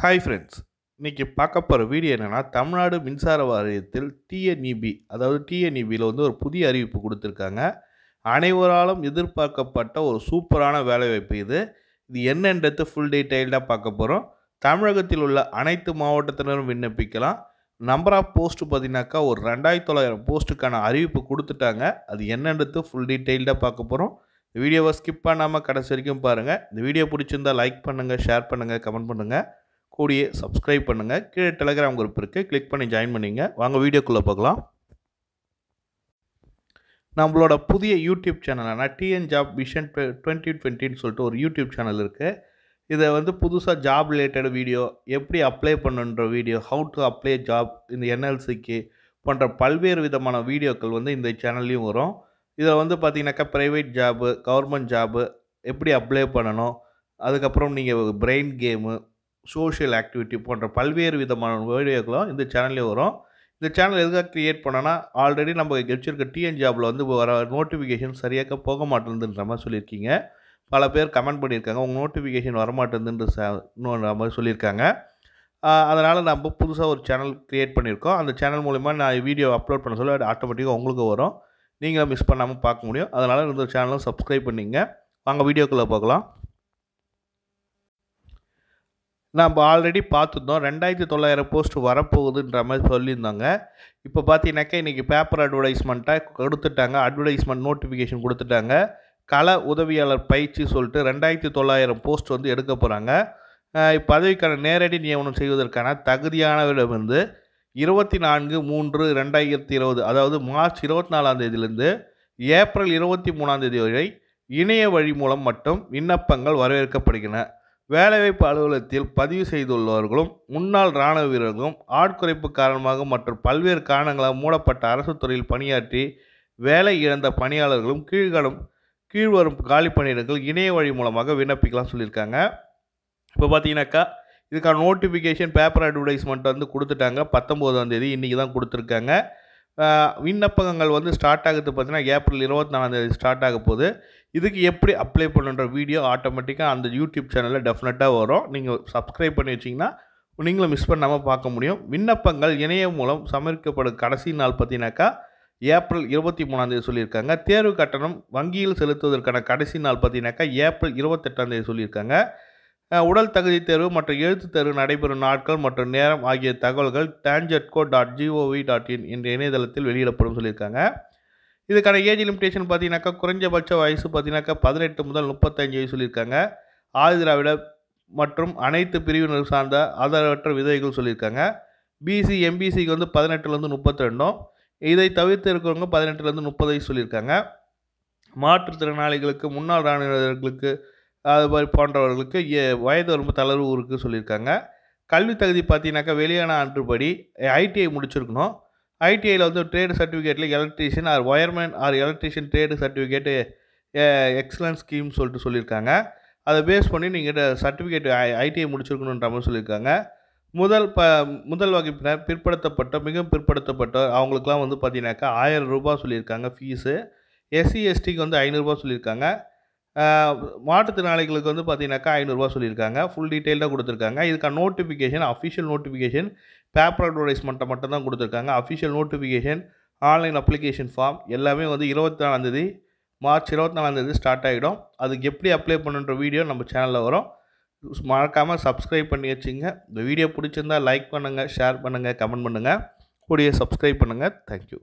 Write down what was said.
hi friends இன்றைக்கி பார்க்க போகிற வீடியோ என்னென்னா தமிழ்நாடு மின்சார வாரியத்தில் டிஎன்இபி e அதாவது டிஎன்இபியில் e வந்து ஒரு புதிய அறிவிப்பு கொடுத்துருக்காங்க அனைவராலும் எதிர்பார்க்கப்பட்ட ஒரு சூப்பரான வேலைவாய்ப்பு இது இது என்னன்றது ஃபுல் டீட்டெயில்டாக பார்க்க போகிறோம் தமிழகத்தில் உள்ள அனைத்து மாவட்டத்தினரும் விண்ணப்பிக்கலாம் நம்பர் ஆஃப் போஸ்ட் பார்த்தீங்கன்னாக்கா ஒரு ரெண்டாயிரத்தி தொள்ளாயிரம் போஸ்ட்டுக்கான அறிவிப்பு கொடுத்துட்டாங்க அது என்னன்றது ஃபுல் டீட்டெயில்டாக பார்க்க போகிறோம் வீடியோவை ஸ்கிப் பண்ணாமல் கடைசி வரைக்கும் பாருங்கள் இந்த வீடியோ பிடிச்சிருந்தால் லைக் பண்ணுங்கள் ஷேர் பண்ணுங்கள் கமெண்ட் பண்ணுங்கள் கூடிய சப்ஸ்கிரைப் பண்ணுங்கள் கீழே டெலகிராம் குரூப் இருக்குது கிளிக் பண்ணி ஜாயின் பண்ணிங்க வாங்க வீடியோக்குள்ளே பார்க்கலாம் நம்மளோட புதிய யூடியூப் சேனலான டிஎன் ஜாப் விஷன் டுவெண்ட்டி டுவெண்ட்டின்னு சொல்லிட்டு ஒரு யூடியூப் சேனல் இருக்குது இதை வந்து புதுசாக ஜாப் ரிலேட்டட் வீடியோ எப்படி அப்ளை பண்ணுன்ற video how to apply job இந்த என்எல்சிக்கு போன்ற பல்வேறு விதமான வீடியோக்கள் வந்து இந்த சேனல்லையும் வரும் இதில் வந்து பார்த்திங்கனாக்கா ப்ரைவேட் ஜாபு கவர்மெண்ட் ஜாபு எப்படி அப்ளை பண்ணணும் அதுக்கப்புறம் நீங்கள் பிரெயின் கேமு சோஷியல் ஆக்டிவிட்டி போன்ற பல்வேறு விதமான வீடியோக்களும் இந்த சேனல்லே வரும் இந்த சேனல் எதுக்காக க்ரியேட் பண்ணோன்னா ஆல்ரெடி நம்ம வச்சுருக்க டிஎன் ஜாபில் வந்து வர நோட்டிஃபிகேஷன் சரியாக போக மாட்டேங்குதுன்ற மாதிரி சொல்லியிருக்கீங்க பல பேர் கமெண்ட் பண்ணியிருக்காங்க உங்கள் நோட்டிஃபிகேஷன் வரமாட்டேங்குதுன்ற மாதிரி சொல்லியிருக்காங்க அதனால் நம்ம புதுசாக ஒரு சேனல் க்ரியேட் பண்ணியிருக்கோம் அந்த சேனல் மூலிமா நான் வீடியோ அப்லோட் பண்ண சொல்ல ஆட்டோமேட்டிக்காக உங்களுக்கு வரும் நீங்களும் மிஸ் பண்ணாமல் பார்க்க முடியும் அதனால் இந்த சேனலும் சப்ஸ்கிரைப் பண்ணிங்க வாங்க வீடியோக்குள்ளே பார்க்கலாம் நம்ம ஆல்ரெடி பார்த்துருந்தோம் ரெண்டாயிரத்தி தொள்ளாயிரம் போஸ்ட் வரப்போகுதுன்ற மாதிரி சொல்லியிருந்தாங்க இப்போ பார்த்தீங்கன்னாக்கா இன்றைக்கி பேப்பர் அட்வர்டைஸ்மெண்ட்டாக கொடுத்துட்டாங்க அட்வர்டைஸ்மெண்ட் நோட்டிஃபிகேஷன் கொடுத்துட்டாங்க கல உதவியாளர் பயிற்சி சொல்லிட்டு ரெண்டாயிரத்தி தொள்ளாயிரம் போஸ்ட் வந்து எடுக்க போகிறாங்க இப்பதவிக்கான நேரடி நியமனம் செய்வதற்கான தகுதியானவரிடம் வந்து இருபத்தி நான்கு மூன்று ரெண்டாயிரத்தி இருபது அதாவது மார்ச் இருபத்தி நாலாம் தேதியிலிருந்து ஏப்ரல் இருபத்தி மூணாம் தேதி வரை இணைய வழி மூலம் மட்டும் விண்ணப்பங்கள் வரவேற்கப்படுகின்றன வேலைவாய்ப்பு அலுவலகத்தில் பதிவு செய்துள்ளவர்களும் முன்னாள் இராணுவ வீரர்களும் ஆட்குறைப்பு காரணமாக மற்றும் பல்வேறு காரணங்களால் மூடப்பட்ட அரசு துறையில் பணியாற்றி வேலை இழந்த பணியாளர்களும் கீழ்காலம் கீழ்வரும் காலி பணியிடங்கள் இணைய வழி மூலமாக விண்ணப்பிக்கலாம் சொல்லியிருக்காங்க இப்போ பார்த்தீங்கன்னாக்கா இதுக்கான நோட்டிஃபிகேஷன் பேப்பர் அட்வர்டைஸ்மெண்ட் வந்து கொடுத்துட்டாங்க பத்தொம்போதாம் தேதி இன்றைக்கி தான் கொடுத்துருக்காங்க விண்ணப்பங்கள் வந்து ஸ்டார்ட் ஆகுது பார்த்தீங்கன்னா ஏப்ரல் இருபத்தி நாலாம் தேதி ஸ்டார்ட் ஆக போகுது இதுக்கு எப்படி அப்ளை பண்ணுன்ற வீடியோ ஆட்டோமேட்டிக்காக அந்த யூடியூப் சேனலில் டெஃபினட்டாக வரும் நீங்கள் சப்ஸ்கிரைப் பண்ணி வச்சிங்கன்னா நீங்களும் மிஸ் பண்ணாமல் பார்க்க முடியும் விண்ணப்பங்கள் இணையம் மூலம் சமர்ப்பிக்கப்படும் கடைசி நாள் பார்த்தீங்கன்னாக்கா ஏப்ரல் இருபத்தி மூணாந்தேதி சொல்லியிருக்காங்க தேர்வு கட்டணம் வங்கியில் செலுத்துவதற்கான கடைசி நாள் பார்த்தீங்கன்னாக்கா ஏப்ரல் இருபத்தெட்டாந்தேதி சொல்லியிருக்காங்க உடல் தகுதி தேர்வு மற்றும் எழுத்து தேர்வு நடைபெறும் நாட்கள் மற்றும் நேரம் ஆகிய தகவல்கள் TANGEDCO dot GOV dot in என்ற இணையதளத்தில் வெளியிடப்படும் சொல்லியிருக்காங்க இதுக்கான ஏஜ் லிமிடேஷன் பார்த்தீங்கன்னாக்கா குறைஞ்சபட்ச வயசு பார்த்தீங்கன்னாக்கா பதினெட்டு முதல் முப்பத்தஞ்சு வயசு சொல்லியிருக்காங்க ஆதிதிராவிட மற்றும் அனைத்து பிரிவினர் சார்ந்த ஆதரவற்ற விதைகள் சொல்லியிருக்காங்க பிசி எம்பிசிக்கு வந்து பதினெட்டுலேருந்து முப்பத்தி ரெண்டும் இதை தவிர்த்து இருக்கிறவங்க பதினெட்டுலேருந்து முப்பது வயசு சொல்லியிருக்காங்க மாற்றுத்திறனாளிகளுக்கு முன்னாள் இராணுவர்களுக்கு அது மாதிரி போன்றவர்களுக்கு வயது வரம்பு தளர்வு இருக்குது சொல்லியிருக்காங்க கல்வி தகுதி பார்த்தீங்கன்னாக்கா வெளியான அன்றுபடி ஐடிஐ முடிச்சிருக்கணும் ஐடிஐயில் வந்து ட்ரேடு சர்டிஃபிகேட்டில் electrician or wireman or electrician trade certificate excellence scheme சொல்லிட்டு சொல்லியிருக்காங்க அதை பேஸ் பண்ணி நீங்கள் சர்டிஃபிகேட் ஐடிஐ முடிச்சிருக்கணுன்ற மாதிரி சொல்லியிருக்காங்க முதல் ப முதல் வகை பிற்படுத்தப்பட்ட மிக பிற்படுத்தப்பட்ட அவங்களுக்குலாம் வந்து பார்த்தீங்கன்னாக்கா ஆயிரம் ரூபா சொல்லியிருக்காங்க ஃபீஸு எஸ்சி எஸ்டிக்கு வந்து ஐநூறுரூபா சொல்லியிருக்காங்க மாற்றுத்திறனாளிகளுக்கு வந்து பார்த்தீங்கன்னாக்கா ஐநூறுரூவா சொல்லியிருக்காங்க ஃபுல் டீட்டெயில்டாக கொடுத்துருக்காங்க இதுக்கான நோட்டிஃபிகேஷன் அஃபிஷியல் நோட்டிஃபிகேஷன் பேப்பர் அட்வர்டைஸ்மெண்ட்டை மட்டும் தான் கொடுத்துருக்காங்க official notification online application form எல்லாமே வந்து இருபத்தி நாலாந்தேதி மார்ச் இருபத்தி நாலாந்தேதி ஸ்டார்ட் ஆகிடும் அதுக்கு எப்படி அப்ளை பண்ணுன்ற வீடியோ நம்ம சேனலில் வரும் மறக்காமல் சப்ஸ்கிரைப் பண்ணி வச்சுங்க இந்த வீடியோ பிடிச்சிருந்தால் லைக் பண்ணுங்கள் ஷேர் பண்ணுங்கள் கமெண்ட் பண்ணுங்கள் கூடிய சப்ஸ்கிரைப் பண்ணுங்கள் தேங்க்யூ